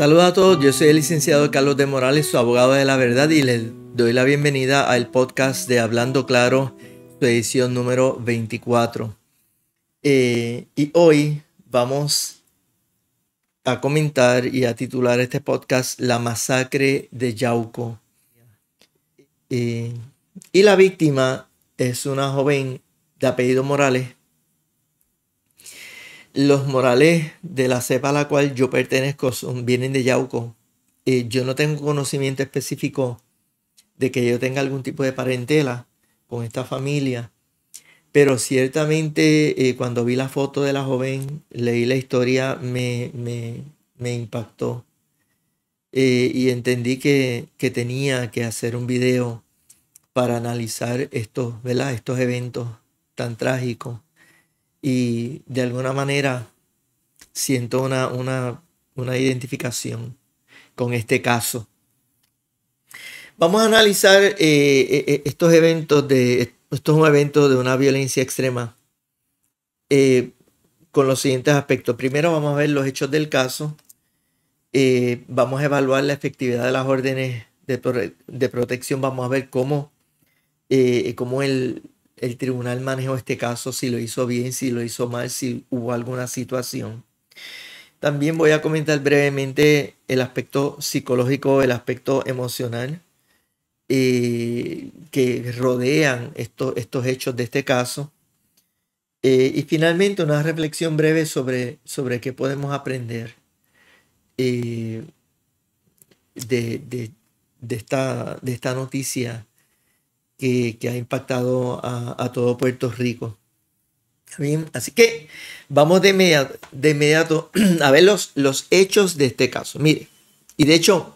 Saludos a todos, yo soy el licenciado Carlos de Morales, su abogado de la verdad, y les doy la bienvenida al podcast de Hablando Claro, su edición número 24. Eh, y hoy vamos a comentar y a titular este podcast La masacre de Yauco. Eh, y la víctima es una joven de apellido Morales los morales de la cepa a la cual yo pertenezco son, vienen de Yauco. Eh, yo no tengo conocimiento específico de que yo tenga algún tipo de parentela con esta familia. Pero ciertamente eh, cuando vi la foto de la joven, leí la historia, me, impactó. Eh, y entendí que, tenía que hacer un video para analizar estos, estos eventos tan trágicos y de alguna manera siento una, una, identificación con este caso. Vamos a analizar eh, eh, eh, estos eventos de estos de una violencia extrema con los siguientes aspectos. Primero vamos a ver los hechos del caso. vamos a evaluar la efectividad de las órdenes de, protección. Vamos a ver cómo, cómo el, el tribunal manejó este caso, si lo hizo bien, si lo hizo mal, si hubo alguna situación. También voy a comentar brevemente el aspecto psicológico, el aspecto emocional eh, que rodean estos hechos de este caso. Eh, y finalmente una reflexión breve sobre, sobre qué podemos aprender eh, de, esta, de esta noticia que, ha impactado a, todo Puerto Rico. así que vamos de inmediato, a ver los, hechos de este caso. Mire, y de hecho,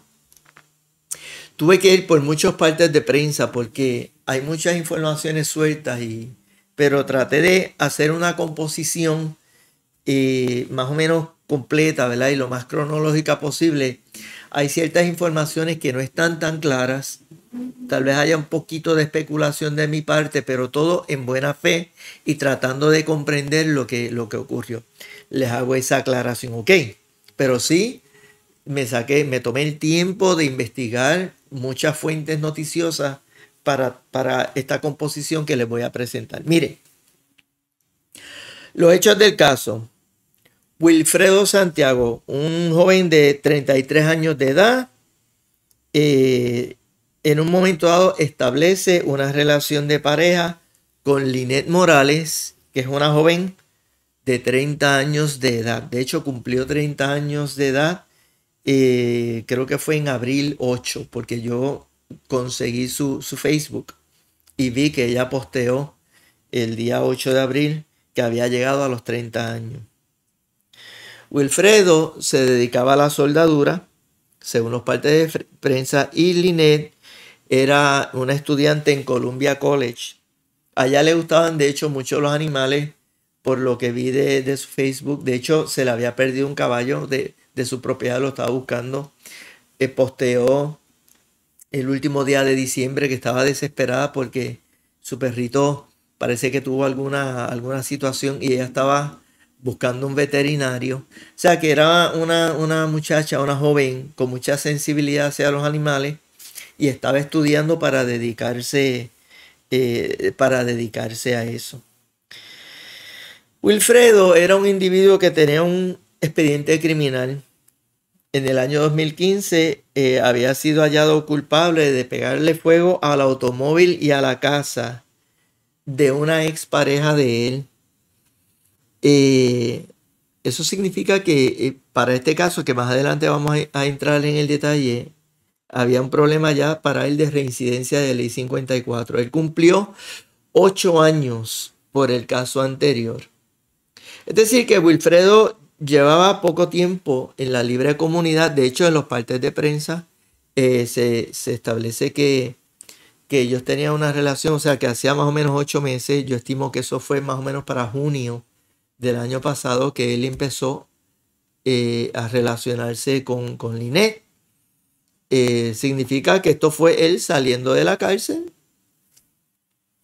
tuve que ir por muchas partes de prensa porque hay muchas informaciones sueltas, y, pero traté de hacer una composición eh, más o menos completa, ¿verdad? Y lo más cronológica posible. Hay ciertas informaciones que no están tan claras Tal vez haya un poquito de especulación de mi parte, pero todo en buena fe y tratando de comprender lo que, lo que ocurrió. Les hago esa aclaración, ok. Pero sí, me saqué, me tomé el tiempo de investigar muchas fuentes noticiosas para, para esta composición que les voy a presentar. Mire, los hechos del caso. Wilfredo Santiago, un joven de 33 años de edad, eh, en un momento dado establece una relación de pareja con Linet Morales, que es una joven de 30 años de edad. De hecho, cumplió 30 años de edad, eh, creo que fue en abril 8, porque yo conseguí su, su Facebook y vi que ella posteó el día 8 de abril que había llegado a los 30 años. Wilfredo se dedicaba a la soldadura, según los partes de prensa, y Linet era una estudiante en Columbia College. Allá le gustaban, de hecho, mucho los animales, por lo que vi de, su Facebook. De hecho, se le había perdido un caballo de, su propiedad, lo estaba buscando. Eh, posteó el último día de diciembre que estaba desesperada porque su perrito parece que tuvo alguna, alguna situación y ella estaba buscando un veterinario. O sea que era una, una muchacha, una joven con mucha sensibilidad hacia los animales y estaba estudiando para dedicarse, eh, para dedicarse a eso. Wilfredo era un individuo que tenía un expediente criminal. En el año 2015 eh, había sido hallado culpable de pegarle fuego al automóvil y a la casa de una expareja de él. Eh, eso significa que para este caso, que más adelante vamos a entrar en el detalle, había un problema ya para él de reincidencia de ley 54. Él cumplió ocho años por el caso anterior. Es decir, que Wilfredo llevaba poco tiempo en la libre comunidad. De hecho, en los partes de prensa eh, se, establece que, ellos tenían una relación, o sea, que hacía más o menos ocho meses. Yo estimo que eso fue más o menos para junio del año pasado que él empezó eh, a relacionarse con, con Linet. Eh, significa que esto fue él saliendo de la cárcel,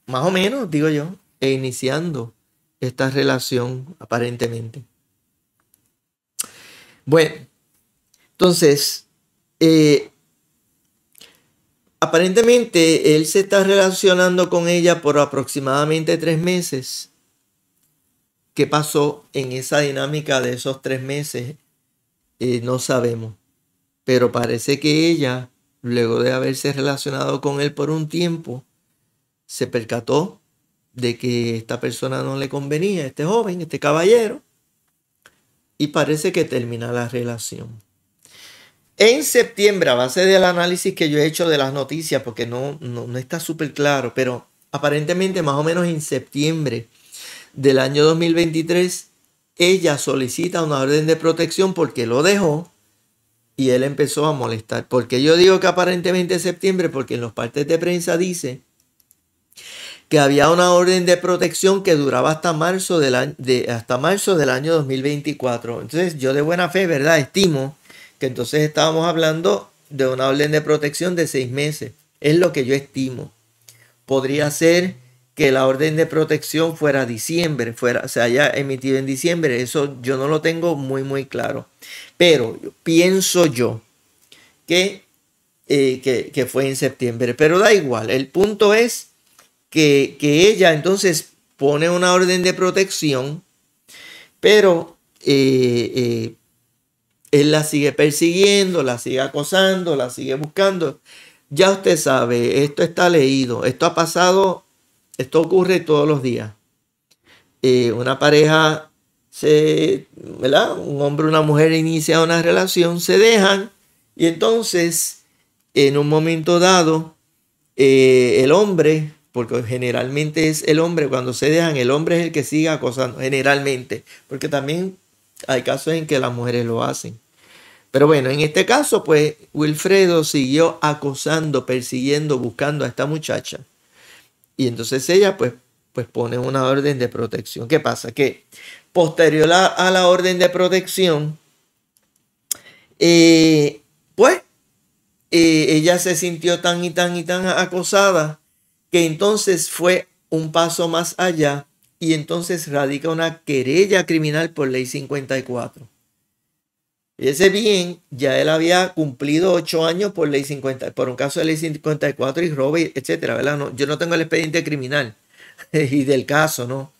más o menos, digo yo, e iniciando esta relación aparentemente. Bueno, entonces, eh, aparentemente él se está relacionando con ella por aproximadamente tres meses. ¿Qué pasó en esa dinámica de esos tres meses? Eh, no sabemos. Pero parece que ella, luego de haberse relacionado con él por un tiempo, se percató de que esta persona no le convenía, este joven, este caballero, y parece que termina la relación. En septiembre, a base del análisis que yo he hecho de las noticias, porque no, no, está súper claro, pero aparentemente más o menos en septiembre del año 2023, ella solicita una orden de protección porque lo dejó y él empezó a molestar. Porque yo digo que aparentemente es septiembre, porque en los partes de prensa dice que había una orden de protección que duraba hasta marzo del año, hasta marzo del año 2024. Entonces yo de buena fe, ¿verdad? Estimo que entonces estábamos hablando de una orden de protección de seis meses. Es lo que yo estimo. Podría ser que la orden de protección fuera diciembre, fuera, se haya emitido en diciembre. Eso yo no lo tengo muy, muy claro. Pero pienso yo que, eh, que, fue en septiembre. Pero da igual. El punto es que, ella entonces pone una orden de protección, pero eh, eh, él la sigue persiguiendo, la sigue acosando, la sigue buscando. Ya usted sabe, esto está leído, esto ha pasado esto ocurre todos los días. Eh, una pareja, se, Un hombre o una mujer inicia una relación, se dejan y entonces en un momento dado eh, el hombre, porque generalmente es el hombre cuando se dejan, el hombre es el que sigue acosando, generalmente, porque también hay casos en que las mujeres lo hacen. Pero bueno, en este caso, pues Wilfredo siguió acosando, persiguiendo, buscando a esta muchacha. Y entonces ella pues, pues pone una orden de protección. ¿Qué pasa? Que posterior a, la orden de protección, eh, pues eh, ella se sintió tan y tan y tan acosada que entonces fue un paso más allá y entonces radica una querella criminal por ley 54. Ese bien, ya él había cumplido ocho años por ley 50, por un caso de ley 54 y robo, etcétera, ¿verdad? yo no tengo el expediente criminal y del caso, ¿no?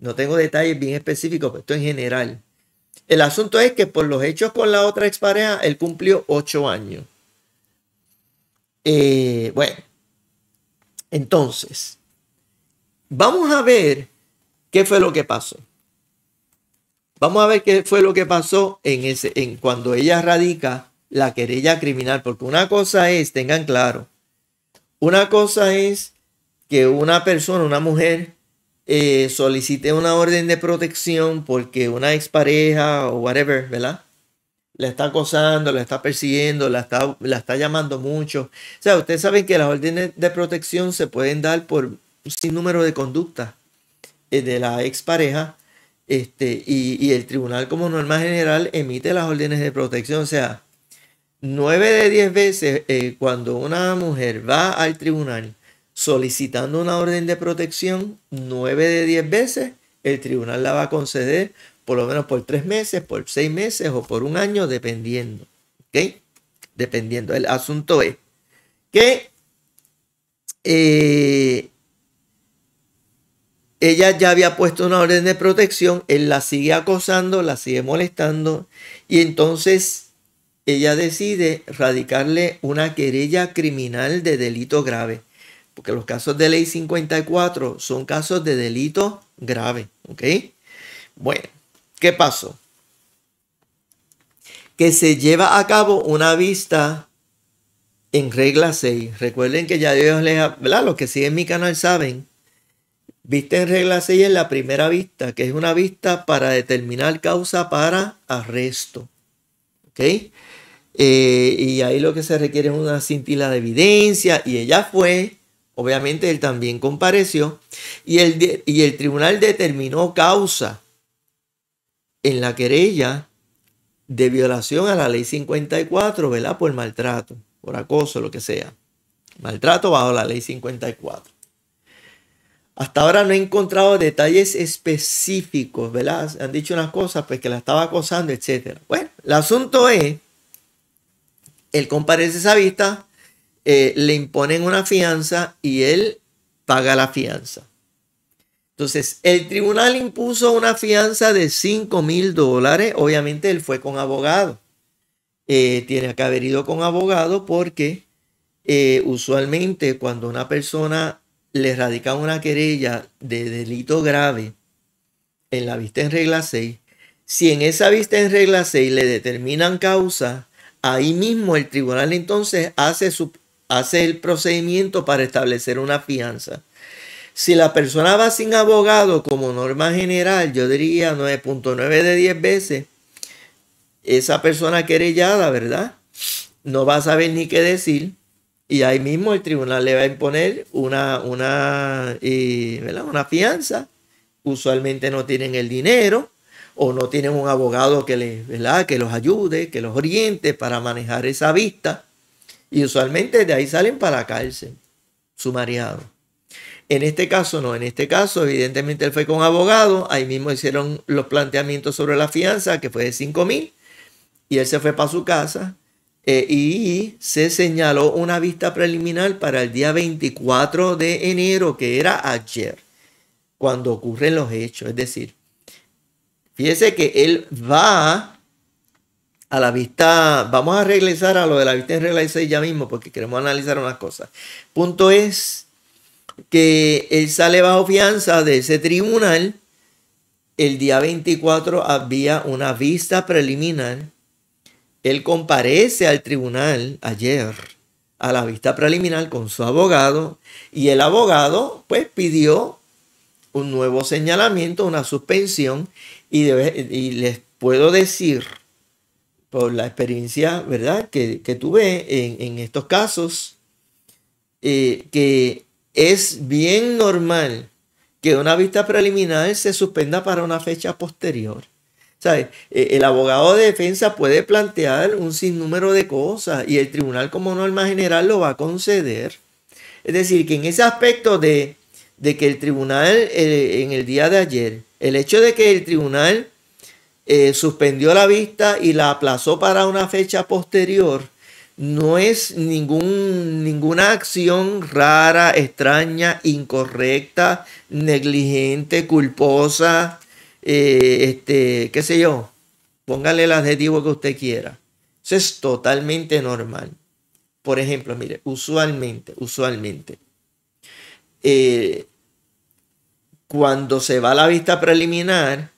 No tengo detalles bien específicos, pero esto en general. El asunto es que por los hechos con la otra expareja, él cumplió ocho años. Eh, bueno, entonces, vamos a ver qué fue lo que pasó. Vamos a ver qué fue lo que pasó en ese, en cuando ella radica la querella criminal, porque una cosa es, tengan claro, una cosa es que una persona, una mujer, eh, solicite una orden de protección porque una expareja o whatever, ¿verdad? La está acosando, la está persiguiendo, la está, la está llamando mucho. O sea, ustedes saben que las órdenes de protección se pueden dar por un sinnúmero de conductas eh, de la expareja este, y, el tribunal como norma general emite las órdenes de protección. O sea, 9 de 10 veces eh, cuando una mujer va al tribunal solicitando una orden de protección, 9 de 10 veces el tribunal la va a conceder por lo menos por 3 meses, por 6 meses o por un año, dependiendo. ¿Ok? Dependiendo. El asunto es que eh, ella ya había puesto una orden de protección, él la sigue acosando, la sigue molestando y entonces ella decide radicarle una querella criminal de delito grave, porque los casos de ley 54 son casos de delito grave, ¿ok? Bueno, ¿qué pasó? Que se lleva a cabo una vista en regla 6. Recuerden que ya Dios les... ¿Verdad? Los que siguen mi canal saben Viste en regla 6 en la primera vista, que es una vista para determinar causa para arresto. ¿Ok? Eh, y ahí lo que se requiere es una cintila de evidencia y ella fue, obviamente él también compareció y el, y el tribunal determinó causa en la querella de violación a la ley 54, ¿verdad? Por maltrato, por acoso, lo que sea. Maltrato bajo la ley 54. Hasta ahora no he encontrado detalles específicos, ¿verdad? Han dicho unas cosas, pues que la estaba acosando, etc. Bueno, el asunto es, él comparece esa vista, eh, le imponen una fianza y él paga la fianza. Entonces, el tribunal impuso una fianza de 5 mil dólares. Obviamente, él fue con abogado. Eh, tiene que haber ido con abogado porque eh, usualmente cuando una persona le radica una querella de delito grave en la vista en regla 6, si en esa vista en regla 6 le determinan causa, ahí mismo el tribunal entonces hace, su, hace el procedimiento para establecer una fianza. Si la persona va sin abogado como norma general, yo diría 9.9 de 10 veces, esa persona querellada, ¿verdad? No va a saber ni qué decir y ahí mismo el tribunal le va a imponer una, una, una fianza. Usualmente no tienen el dinero o no tienen un abogado que, les, ¿verdad? que los ayude, que los oriente para manejar esa vista. Y usualmente de ahí salen para la cárcel, sumariado. En este caso no, en este caso evidentemente él fue con abogado, ahí mismo hicieron los planteamientos sobre la fianza, que fue de 5 mil, y él se fue para su casa, eh, y se señaló una vista preliminar para el día 24 de enero, que era ayer, cuando ocurren los hechos. Es decir, fíjese que él va a la vista, vamos a regresar a lo de la vista en regla 6 ya mismo, porque queremos analizar unas cosas. Punto es que él sale bajo fianza de ese tribunal. El día 24 había una vista preliminar él comparece al tribunal ayer a la vista preliminar con su abogado y el abogado pues pidió un nuevo señalamiento, una suspensión y, les puedo decir por la experiencia, ¿verdad? Que, tuve en, estos casos, eh, que es bien normal que una vista preliminar se suspenda para una fecha posterior. Eh, el abogado de defensa puede plantear un sinnúmero de cosas y el tribunal como norma general lo va a conceder. Es decir, que en ese aspecto de, de que el tribunal eh, en el día de ayer, el hecho de que el tribunal eh, suspendió la vista y la aplazó para una fecha posterior, no es ningún, ninguna acción rara, extraña, incorrecta, negligente, culposa, eh, este, qué sé yo, póngale el adjetivo que usted quiera. Eso es totalmente normal. Por ejemplo, mire, usualmente, usualmente, eh, cuando se va a la vista preliminar,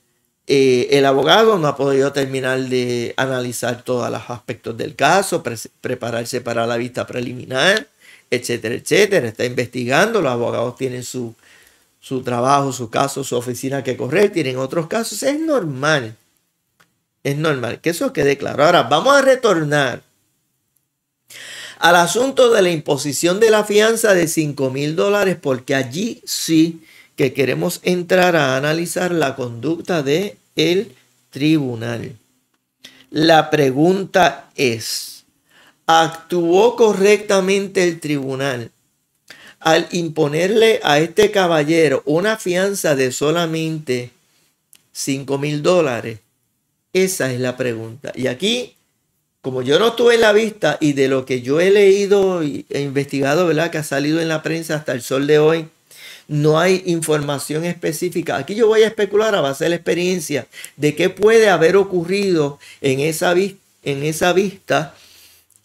eh, el abogado no ha podido terminar de analizar todos los aspectos del caso, prepararse para la vista preliminar, etcétera, etcétera. Está investigando, los abogados tienen su su trabajo, su caso, su oficina que correr, tienen otros casos, es normal. Es normal que eso quede claro. Ahora, vamos a retornar al asunto de la imposición de la fianza de 5 mil dólares, porque allí sí que queremos entrar a analizar la conducta de el tribunal. La pregunta es, ¿actuó correctamente el tribunal al imponerle a este caballero una fianza de solamente 5 mil dólares? Esa es la pregunta. Y aquí, como yo no estuve en la vista y de lo que yo he leído e investigado, ¿verdad? Que ha salido en la prensa hasta el sol de hoy, no hay información específica. Aquí yo voy a especular a base de la experiencia de qué puede haber ocurrido en esa, en esa vista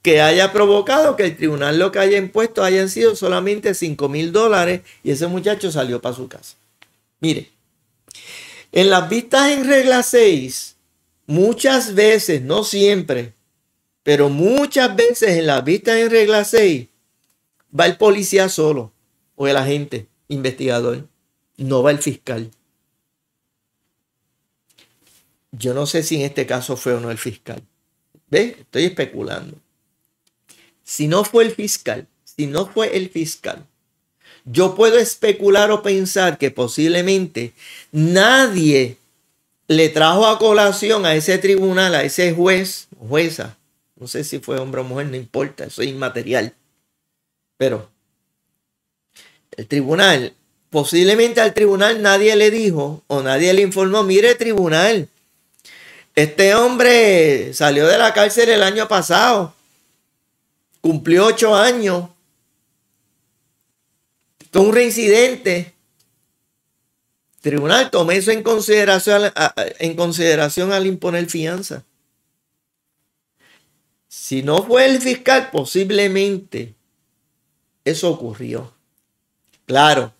que haya provocado que el tribunal lo que haya impuesto hayan sido solamente 5 mil dólares y ese muchacho salió para su casa. Mire, en las vistas en regla 6, muchas veces, no siempre, pero muchas veces en las vistas en regla 6, va el policía solo o el agente investigador, no va el fiscal. Yo no sé si en este caso fue o no el fiscal. Ve, Estoy especulando si no fue el fiscal, si no fue el fiscal, yo puedo especular o pensar que posiblemente nadie le trajo a colación a ese tribunal, a ese juez, jueza, no sé si fue hombre o mujer, no importa, eso es inmaterial. Pero el tribunal, posiblemente al tribunal nadie le dijo o nadie le informó, mire tribunal, este hombre salió de la cárcel el año pasado cumplió ocho años, un reincidente. Tribunal, tomé eso en consideración, en consideración al imponer fianza. Si no fue el fiscal, posiblemente eso ocurrió. Claro,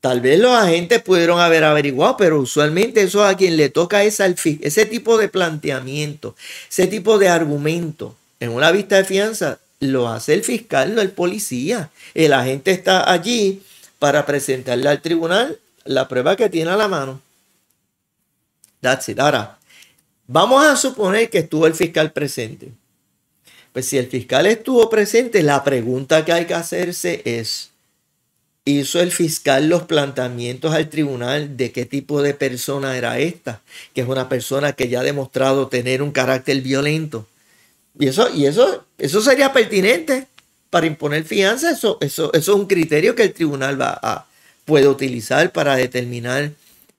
tal vez los agentes pudieron haber averiguado, pero usualmente eso a quien le toca es al Ese tipo de planteamiento, ese tipo de argumento en una vista de fianza lo hace el fiscal, no el policía. El agente está allí para presentarle al tribunal la prueba que tiene a la mano. That's it. vamos a suponer que estuvo el fiscal presente. Pues si el fiscal estuvo presente, la pregunta que hay que hacerse es, ¿hizo el fiscal los planteamientos al tribunal de qué tipo de persona era esta? Que es una persona que ya ha demostrado tener un carácter violento y eso, y eso, eso sería pertinente para imponer fianza. Eso, eso, es un criterio que el tribunal va a, puede utilizar para determinar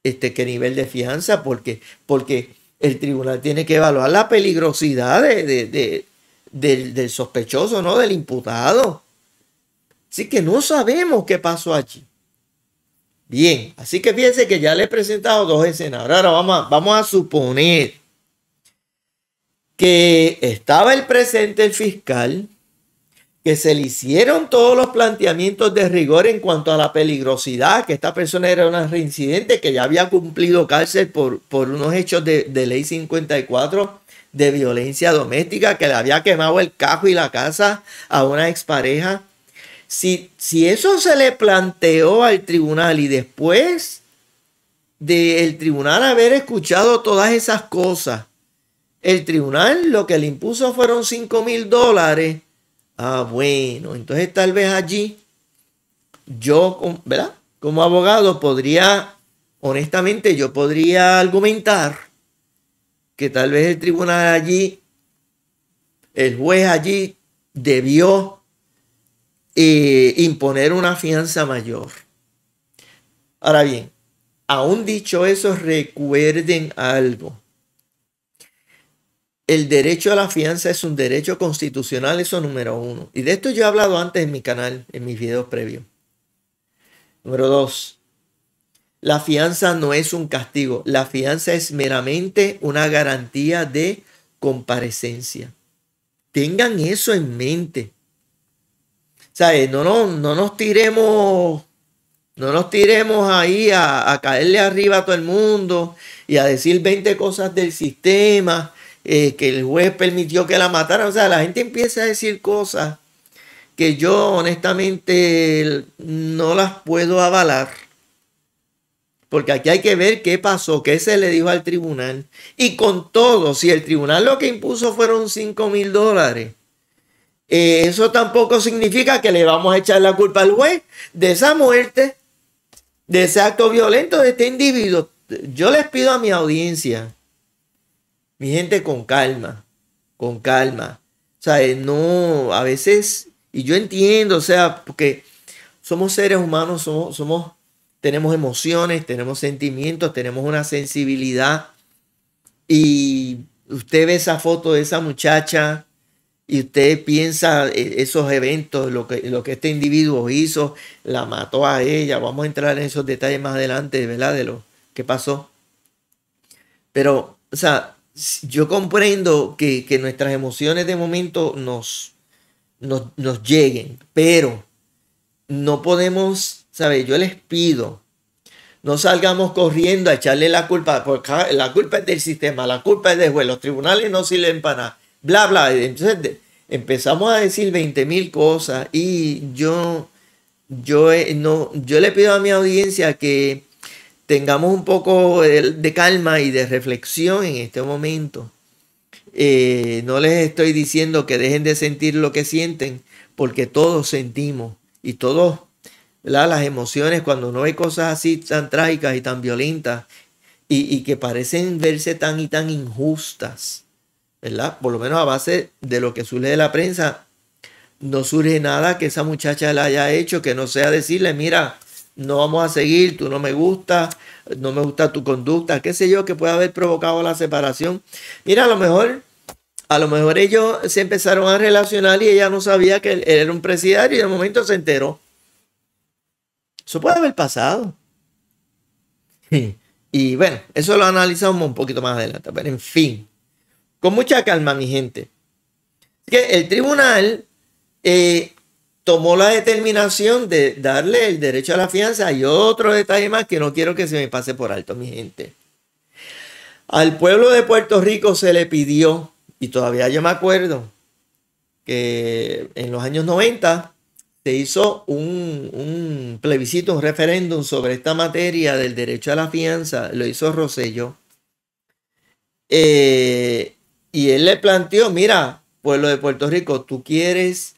este, qué nivel de fianza, porque, porque el tribunal tiene que evaluar la peligrosidad de, del, sospechoso, ¿no? Del imputado. Así que no sabemos qué pasó allí. Bien, así que fíjense que ya le he presentado dos escenas. Ahora, vamos, vamos a suponer que estaba el presente fiscal, que se le hicieron todos los planteamientos de rigor en cuanto a la peligrosidad, que esta persona era una reincidente, que ya había cumplido cárcel por, por unos hechos de, ley 54 de violencia doméstica, que le había quemado el cajo y la casa a una expareja. Si, si eso se le planteó al tribunal y después del tribunal haber escuchado todas esas cosas, el tribunal lo que le impuso fueron 5 mil dólares. Ah, bueno, entonces tal vez allí yo, ¿verdad? Como abogado podría, honestamente, yo podría argumentar que tal vez el tribunal allí, el juez allí debió eh, imponer una fianza mayor. Ahora bien, aún dicho eso, recuerden algo. El derecho a la fianza es un derecho constitucional, eso número uno. Y de esto yo he hablado antes en mi canal, en mis videos previos. Número dos, la fianza no es un castigo, la fianza es meramente una garantía de comparecencia. Tengan eso en mente. No, no, no nos tiremos no nos tiremos ahí a, a, caerle arriba a todo el mundo y a decir 20 cosas del sistema eh, que el juez permitió que la mataran. O sea, la gente empieza a decir cosas que yo honestamente no las puedo avalar. Porque aquí hay que ver qué pasó, qué se le dijo al tribunal. Y con todo, si el tribunal lo que impuso fueron 5 mil dólares, eh, eso tampoco significa que le vamos a echar la culpa al juez de esa muerte, de ese acto violento de este individuo. Yo les pido a mi audiencia mi gente, con calma, con calma. O sea, eh, no, a veces, y yo entiendo, o sea, porque somos seres humanos, somos, tenemos emociones, tenemos sentimientos, tenemos una sensibilidad. Y usted ve esa foto de esa muchacha y usted piensa eh, esos eventos, lo que, lo que este individuo hizo, la mató a ella. Vamos a entrar en esos detalles más adelante, ¿verdad? De lo que pasó. Pero, o sea, yo comprendo que, nuestras emociones de momento nos, nos, lleguen, pero no podemos, ¿sabes? Yo les pido, no salgamos corriendo a echarle la culpa, porque ah, la culpa es del sistema, la culpa es de juez, los tribunales no sirven para nada, bla, bla. Entonces empezamos a decir 20 mil cosas y yo, yo, eh, no, yo le pido a mi audiencia que tengamos un poco de calma y de reflexión en este momento. Eh, no les estoy diciendo que dejen de sentir lo que sienten, porque todos sentimos y todos, las emociones, cuando no hay cosas así tan trágicas y tan violentas y, que parecen verse tan y tan injustas, ¿verdad? Por lo menos a base de lo que surge de la prensa, no surge nada que esa muchacha la haya hecho que no sea decirle, mira, no vamos a seguir, tú no me gustas, no me gusta tu conducta, qué sé yo, que puede haber provocado la separación. Mira, a lo mejor, a lo mejor ellos se empezaron a relacionar y ella no sabía que él, era un presidiario y de momento se enteró. Eso puede haber pasado. Y bueno, eso lo analizamos un poquito más adelante, pero en fin, con mucha calma, mi gente. que el tribunal eh, tomó la determinación de darle el derecho a la fianza y otro detalle más que no quiero que se me pase por alto, mi gente. Al pueblo de Puerto Rico se le pidió, y todavía yo me acuerdo, que en los años 90 se hizo un, plebiscito, un referéndum sobre esta materia del derecho a la fianza, lo hizo Rosello. Eh, y él le planteó, mira, pueblo de Puerto Rico, tú quieres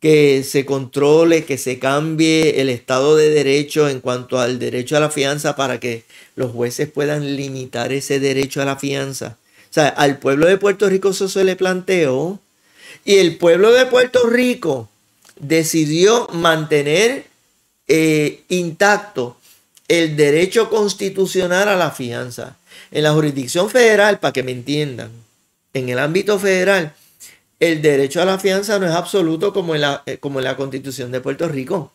que se controle, que se cambie el estado de derecho en cuanto al derecho a la fianza para que los jueces puedan limitar ese derecho a la fianza. O sea, al pueblo de Puerto Rico eso se le planteó y el pueblo de Puerto Rico decidió mantener eh, intacto el derecho constitucional a la fianza. En la jurisdicción federal, para que me entiendan, en el ámbito federal, el derecho a la fianza no es absoluto como en la, eh, como la constitución de Puerto Rico.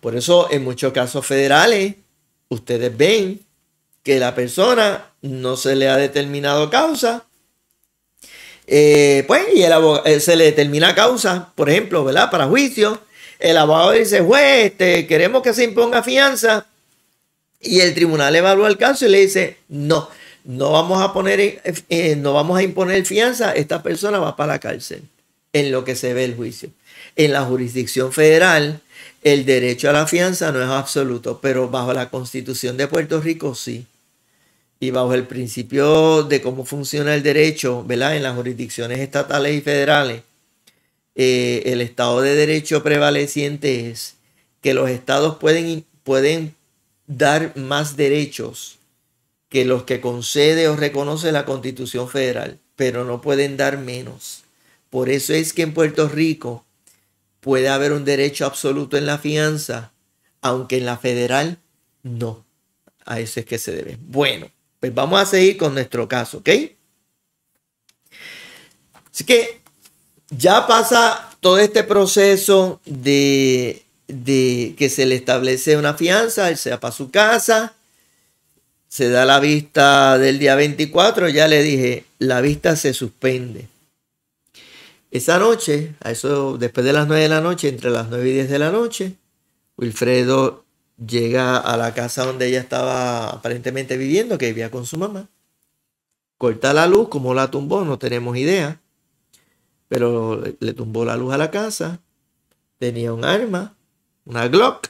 Por eso en muchos casos federales ustedes ven que la persona no se le ha determinado causa. Eh, pues, y el abogado, eh, se le determina causa, por ejemplo, ¿verdad? Para juicio. El abogado dice, juez, este, queremos que se imponga fianza. Y el tribunal evalúa el caso y le dice, no, no vamos a poner, eh, no vamos a imponer fianza, esta persona va para la cárcel en lo que se ve el juicio. En la jurisdicción federal, el derecho a la fianza no es absoluto, pero bajo la constitución de Puerto Rico sí. Y bajo el principio de cómo funciona el derecho, ¿verdad? En las jurisdicciones estatales y federales, eh, el estado de derecho prevaleciente es que los estados pueden, pueden dar más derechos que los que concede o reconoce la Constitución Federal, pero no pueden dar menos. Por eso es que en Puerto Rico puede haber un derecho absoluto en la fianza, aunque en la federal no. A eso es que se debe. Bueno, pues vamos a seguir con nuestro caso, ¿ok? Así que ya pasa todo este proceso de, que se le establece una fianza, él se va para su casa, se da la vista del día 24, ya le dije, la vista se suspende. Esa noche, a eso después de las 9 de la noche, entre las 9 y 10 de la noche, Wilfredo llega a la casa donde ella estaba aparentemente viviendo, que vivía con su mamá. Corta la luz, como la tumbó, no tenemos idea. Pero le tumbó la luz a la casa. Tenía un arma, una Glock.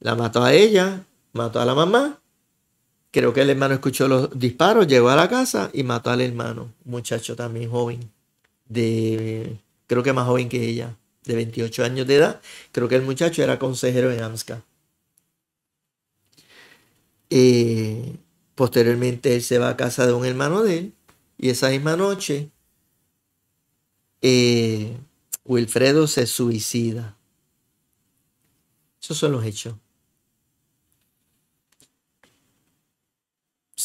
La mató a ella, mató a la mamá Creo que el hermano escuchó los disparos, llegó a la casa y mató al hermano, muchacho también joven, de creo que más joven que ella, de 28 años de edad. Creo que el muchacho era consejero en AMSCA. Eh, posteriormente él se va a casa de un hermano de él y esa misma noche eh, Wilfredo se suicida. Esos son los hechos.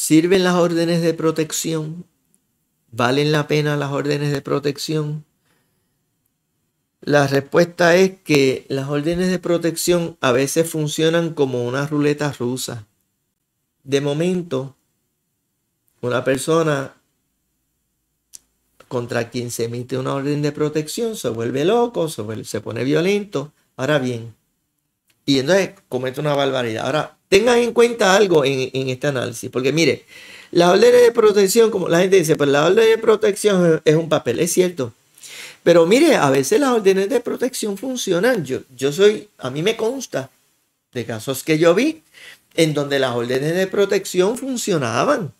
¿Sirven las órdenes de protección? ¿Valen la pena las órdenes de protección? La respuesta es que las órdenes de protección a veces funcionan como una ruleta rusa. De momento, una persona contra quien se emite una orden de protección se vuelve loco, se, se pone violento. Ahora bien, y entonces comete una barbaridad. Ahora, Tengan en cuenta algo en, este análisis, porque mire, la órdenes de protección, como la gente dice, pero pues la órdenes de protección es un papel, es cierto. Pero mire, a veces las órdenes de protección funcionan. Yo, yo soy, a mí me consta de casos que yo vi en donde las órdenes de protección funcionaban.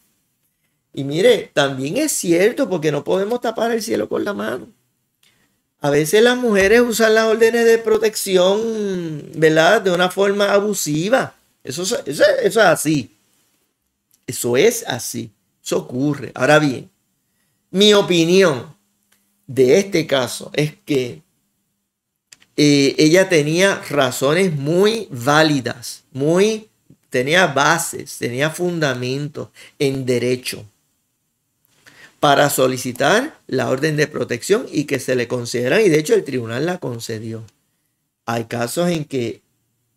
Y mire, también es cierto porque no podemos tapar el cielo con la mano. A veces las mujeres usan las órdenes de protección, ¿verdad? De una forma abusiva. Eso es, así. Eso es así. Eso ocurre. Ahora bien, mi opinión de este caso es que eh, ella tenía razones muy válidas, muy tenía bases, tenía fundamentos en derecho para solicitar la orden de protección y que se le consideran, y de hecho el tribunal la concedió. Hay casos en que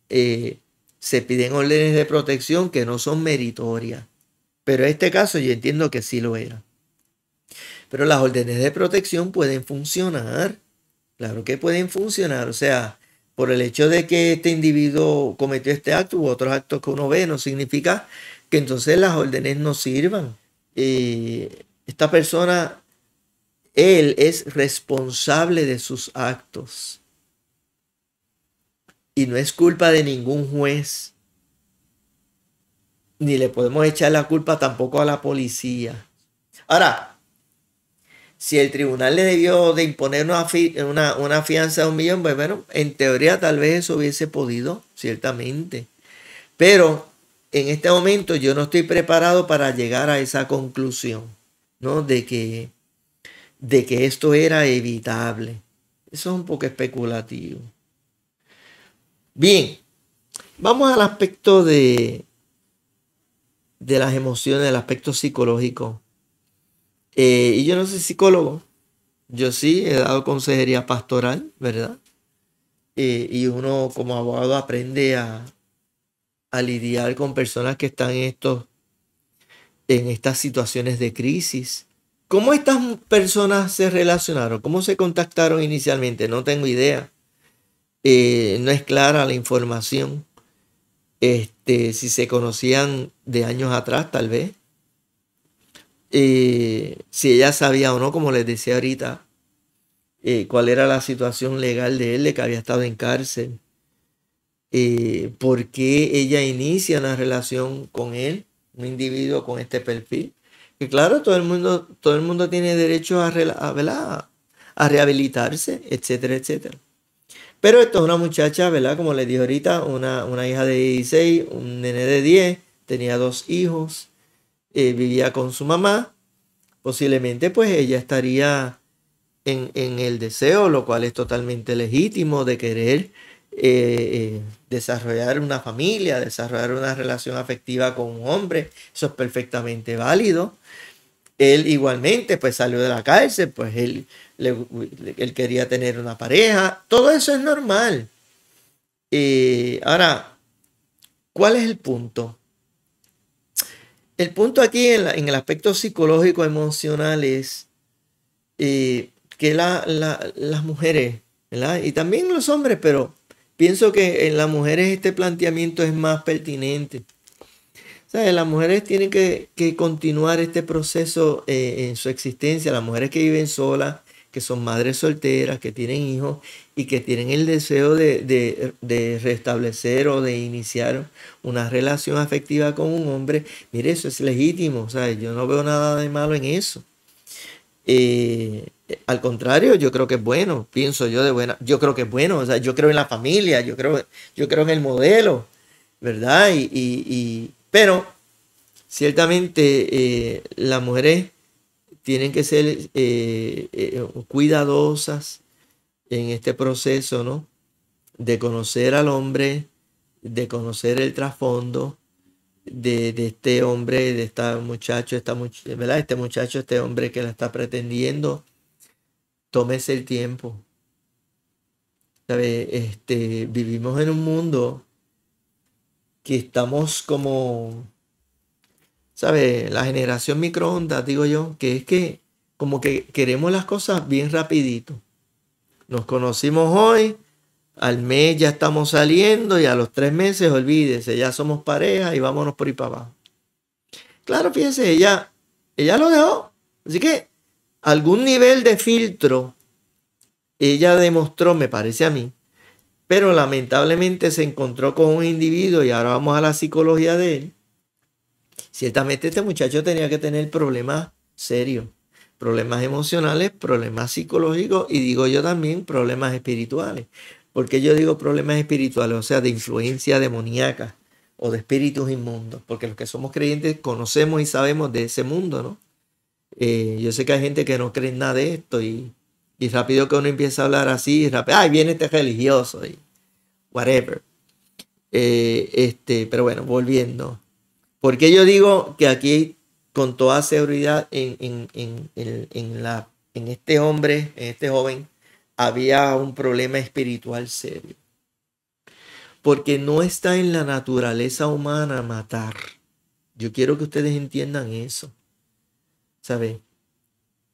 eh, se piden órdenes de protección que no son meritorias. Pero en este caso yo entiendo que sí lo era. Pero las órdenes de protección pueden funcionar. Claro que pueden funcionar. O sea, por el hecho de que este individuo cometió este acto u otros actos que uno ve, no significa que entonces las órdenes no sirvan. esta persona, él es responsable de sus actos. Y no es culpa de ningún juez. Ni le podemos echar la culpa tampoco a la policía. Ahora, si el tribunal le debió de imponer una, una, fianza de un millón, pues bueno, en teoría tal vez eso hubiese podido, ciertamente. Pero en este momento yo no estoy preparado para llegar a esa conclusión, ¿no? De que, de que esto era evitable. Eso es un poco especulativo. Bien, vamos al aspecto de, de las emociones, el aspecto psicológico. Eh, y yo no soy psicólogo, yo sí he dado consejería pastoral, ¿verdad? Eh, y uno como abogado aprende a, lidiar con personas que están estos, en estas situaciones de crisis. ¿Cómo estas personas se relacionaron? ¿Cómo se contactaron inicialmente? No tengo idea. Eh, no es clara la información. Este, si se conocían de años atrás, tal vez. Eh, si ella sabía o no, como les decía ahorita, eh, cuál era la situación legal de él, de que había estado en cárcel. por qué ella inicia una relación con él, un individuo con este perfil. Que claro, todo el mundo, todo el mundo tiene derecho a, a, a rehabilitarse, etcétera, etcétera. Pero esto es una muchacha, ¿verdad? Como les dije ahorita, una, hija de 16, un nene de 10, tenía dos hijos, eh, vivía con su mamá. Posiblemente pues ella estaría en, el deseo, lo cual es totalmente legítimo de querer eh, eh, desarrollar una familia, desarrollar una relación afectiva con un hombre. Eso es perfectamente válido él igualmente pues salió de la cárcel, pues él, él quería tener una pareja, todo eso es normal. Y ahora, ¿cuál es el punto? El punto aquí en, el aspecto psicológico emocional es eh, que las mujeres, ¿verdad? y también los hombres, pero pienso que en las mujeres este planteamiento es más pertinente las mujeres tienen que, continuar este proceso eh, en su existencia, las mujeres que viven solas, que son madres solteras, que tienen hijos y que tienen el deseo de, restablecer o de iniciar una relación afectiva con un hombre, mire, eso es legítimo, sea, yo no veo nada de malo en eso. Eh, al contrario, yo creo que es bueno, pienso yo de buena, yo creo que es bueno, o sea, yo creo en la familia, yo creo, yo creo en el modelo, ¿verdad? y, pero ciertamente eh, las mujeres tienen que ser eh, eh, cuidadosas en este proceso, ¿no? De conocer al hombre, de conocer el trasfondo de, este hombre, de esta muchacho, ¿verdad? Este muchacho, este hombre que la está pretendiendo. Tómese el tiempo. Este, vivimos en un mundo que estamos como, ¿sabes? La generación microondas, digo yo, que es que como que queremos las cosas bien rapidito. Nos conocimos hoy, al mes ya estamos saliendo y a los tres meses, olvídese, ya somos pareja y vámonos por ahí para abajo. Claro, fíjense, ella, ella lo dejó. Así que algún nivel de filtro ella demostró, me parece a mí, pero lamentablemente se encontró con un individuo y ahora vamos a la psicología de él. Ciertamente este muchacho tenía que tener problemas serios, problemas emocionales, problemas psicológicos y digo yo también problemas espirituales. Porque yo digo problemas espirituales, o sea, de influencia demoníaca o de espíritus inmundos, porque los que somos creyentes conocemos y sabemos de ese mundo, ¿no? Eh, yo sé que hay gente que no cree en nada de esto y y rápido que uno empieza a hablar así, rápido, ay, viene este religioso y whatever. Eh, este, pero bueno, volviendo. Porque yo digo que aquí, con toda seguridad, en, en, en, en la, en este hombre, en este joven, había un problema espiritual serio. Porque no está en la naturaleza humana matar. Yo quiero que ustedes entiendan eso. ¿Saben?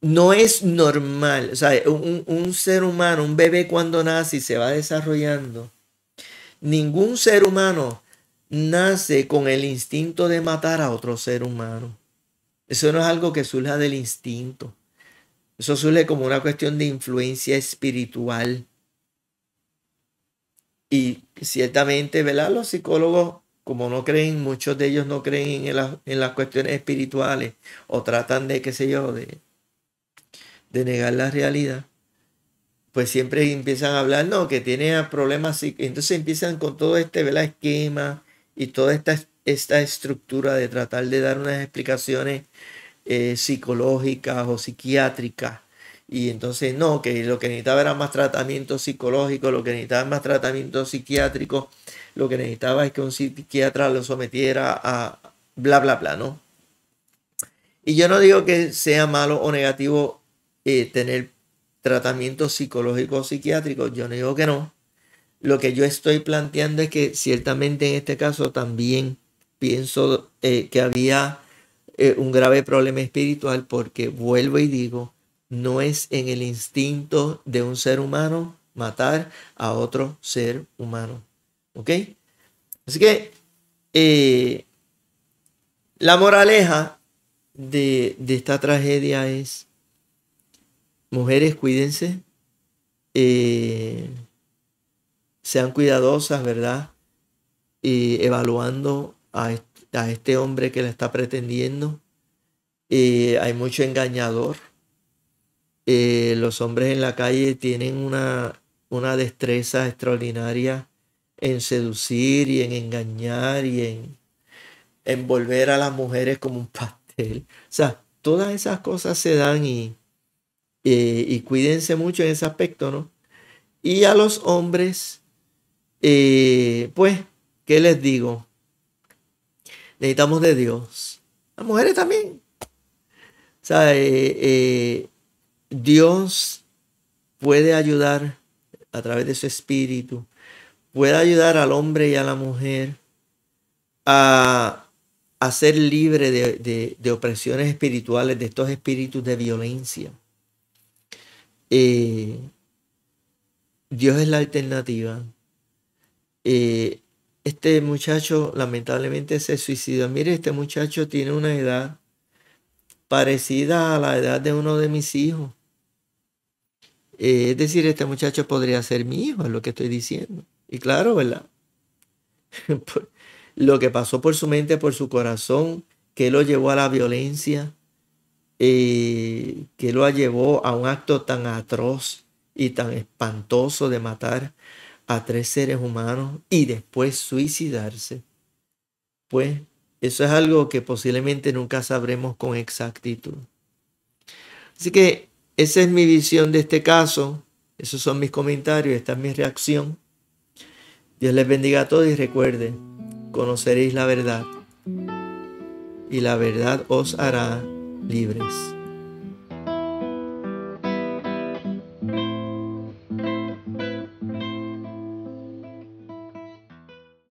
no es normal. O sea, un, ser humano, un bebé cuando nace y se va desarrollando, ningún ser humano nace con el instinto de matar a otro ser humano. Eso no es algo que surja del instinto. Eso surge como una cuestión de influencia espiritual. Y ciertamente, ¿verdad? Los psicólogos, como no creen, muchos de ellos no creen en, en las cuestiones espirituales o tratan de, qué sé yo, de, de negar la realidad, pues siempre empiezan a hablar, no, que tiene problemas Entonces empiezan con todo este esquema y toda esta, esta estructura de tratar de dar unas explicaciones eh, psicológicas o psiquiátricas. Y entonces, no, que lo que necesitaba era más tratamiento psicológico, lo que necesitaba más tratamiento psiquiátrico, lo que necesitaba es que un psiquiatra lo sometiera a bla, bla, bla, ¿no? Y yo no digo que sea malo o negativo eh, tener tratamientos psicológicos psiquiátrico, Yo no digo que no. Lo que yo estoy planteando es que ciertamente en este caso también pienso eh, que había eh, un grave problema espiritual porque vuelvo y digo, no es en el instinto de un ser humano matar a otro ser humano. ¿Ok? Así que la moraleja de, de esta tragedia es Mujeres, cuídense. Eh, sean cuidadosas, ¿verdad? Y evaluando a, este hombre que la está pretendiendo. Eh, hay mucho engañador. Eh, los hombres en la calle tienen una, una destreza extraordinaria en seducir y en engañar y en envolver a las mujeres como un pastel. O sea, todas esas cosas se dan y eh, y cuídense mucho en ese aspecto, ¿no? Y a los hombres, eh, pues, ¿qué les digo? Necesitamos de Dios. Las mujeres también. O sea, eh, Dios puede ayudar a través de su espíritu, puede ayudar al hombre y a la mujer a, ser libre de, de opresiones espirituales, de estos espíritus de violencia. Eh, Dios es la alternativa. Eh, este muchacho lamentablemente se suicidó. Mire, este muchacho tiene una edad parecida a la edad de uno de mis hijos. Eh, es decir, este muchacho podría ser mi hijo, es lo que estoy diciendo. Y claro, ¿verdad? lo que pasó por su mente, por su corazón, que lo llevó a la violencia, que lo llevó a un acto tan atroz y tan espantoso de matar a tres seres humanos y después suicidarse, pues eso es algo que posiblemente nunca sabremos con exactitud. Así que esa es mi visión de este caso, esos son mis comentarios, esta es mi reacción. Dios les bendiga a todos y recuerden, conoceréis la verdad y la verdad os hará libres.